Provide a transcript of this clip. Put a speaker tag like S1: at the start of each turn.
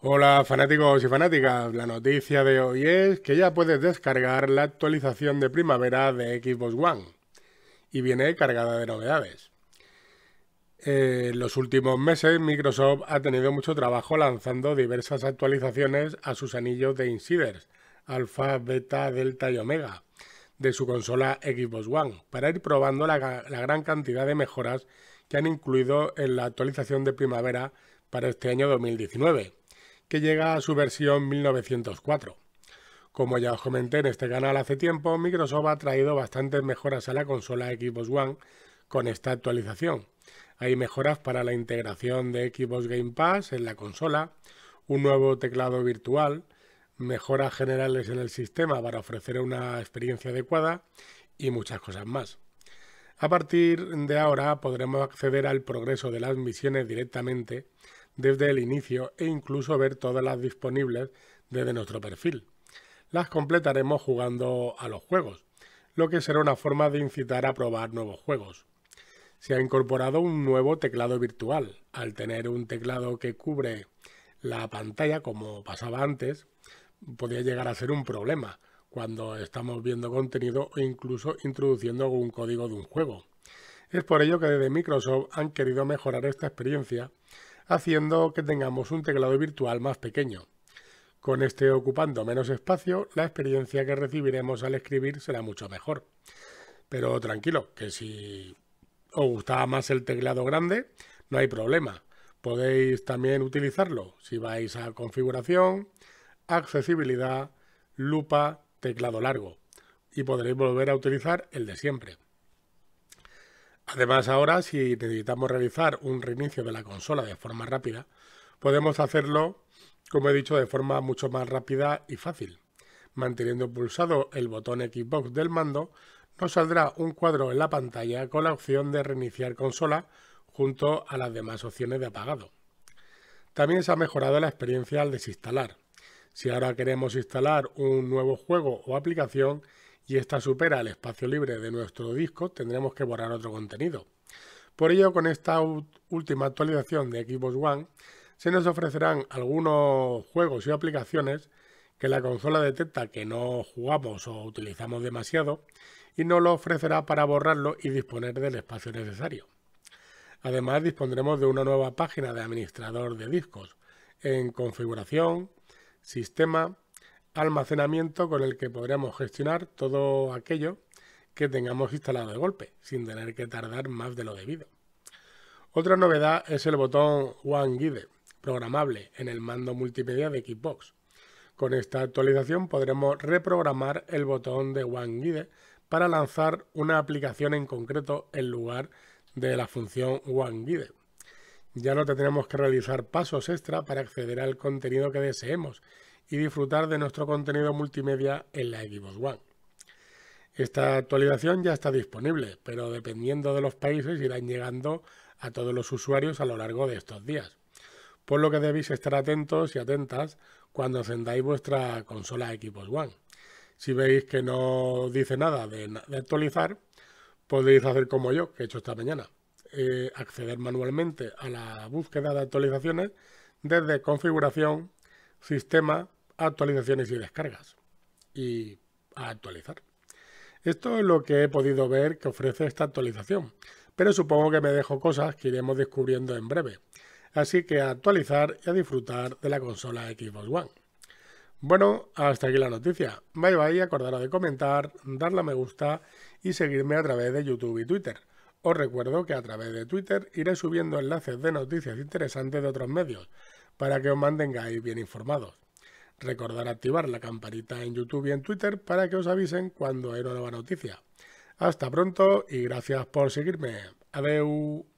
S1: Hola fanáticos y fanáticas, la noticia de hoy es que ya puedes descargar la actualización de primavera de Xbox One y viene cargada de novedades. en eh, los últimos meses Microsoft ha tenido mucho trabajo lanzando diversas actualizaciones a sus anillos de Insiders, alfa, Beta, Delta y Omega, de su consola Xbox One, para ir probando la gran cantidad de mejoras que han incluido en la actualización de primavera para este año 2019 que llega a su versión 1904. Como ya os comenté en este canal hace tiempo, Microsoft ha traído bastantes mejoras a la consola Xbox One con esta actualización. Hay mejoras para la integración de Xbox Game Pass en la consola, un nuevo teclado virtual, mejoras generales en el sistema para ofrecer una experiencia adecuada y muchas cosas más. A partir de ahora podremos acceder al progreso de las misiones directamente desde el inicio e incluso ver todas las disponibles desde nuestro perfil. Las completaremos jugando a los juegos, lo que será una forma de incitar a probar nuevos juegos. Se ha incorporado un nuevo teclado virtual. Al tener un teclado que cubre la pantalla como pasaba antes, podría llegar a ser un problema cuando estamos viendo contenido o incluso introduciendo algún código de un juego. Es por ello que desde Microsoft han querido mejorar esta experiencia haciendo que tengamos un teclado virtual más pequeño. Con este ocupando menos espacio, la experiencia que recibiremos al escribir será mucho mejor. Pero tranquilo, que si os gustaba más el teclado grande, no hay problema. Podéis también utilizarlo si vais a configuración, accesibilidad, lupa, teclado largo y podréis volver a utilizar el de siempre. Además ahora si necesitamos realizar un reinicio de la consola de forma rápida, podemos hacerlo, como he dicho, de forma mucho más rápida y fácil. Manteniendo pulsado el botón Xbox del mando, nos saldrá un cuadro en la pantalla con la opción de reiniciar consola junto a las demás opciones de apagado. También se ha mejorado la experiencia al desinstalar. Si ahora queremos instalar un nuevo juego o aplicación, y esta supera el espacio libre de nuestro disco, tendremos que borrar otro contenido. Por ello, con esta última actualización de Xbox One, se nos ofrecerán algunos juegos y aplicaciones que la consola detecta que no jugamos o utilizamos demasiado y nos lo ofrecerá para borrarlo y disponer del espacio necesario. Además, dispondremos de una nueva página de administrador de discos en configuración, sistema, almacenamiento con el que podremos gestionar todo aquello que tengamos instalado de golpe, sin tener que tardar más de lo debido. Otra novedad es el botón One Guide, programable en el mando multimedia de Kickbox. Con esta actualización podremos reprogramar el botón de One Guide para lanzar una aplicación en concreto en lugar de la función One Guide. Ya no tendremos que realizar pasos extra para acceder al contenido que deseemos y disfrutar de nuestro contenido multimedia en la Xbox One. Esta actualización ya está disponible, pero dependiendo de los países irán llegando a todos los usuarios a lo largo de estos días, por lo que debéis estar atentos y atentas cuando encendáis vuestra consola Xbox One. Si veis que no dice nada de, actualizar, podéis hacer como yo, que he hecho esta mañana, eh, acceder manualmente a la búsqueda de actualizaciones desde configuración, sistema, actualizaciones y descargas y a actualizar. Esto es lo que he podido ver que ofrece esta actualización, pero supongo que me dejo cosas que iremos descubriendo en breve. Así que a actualizar y a disfrutar de la consola Xbox One. Bueno, hasta aquí la noticia. Bye bye, acordaros de comentar, darle a me gusta y seguirme a través de YouTube y Twitter. Os recuerdo que a través de Twitter iré subiendo enlaces de noticias interesantes de otros medios, para que os mantengáis bien informados. Recordar activar la campanita en YouTube y en Twitter para que os avisen cuando hay una nueva noticia. Hasta pronto y gracias por seguirme. Adiós.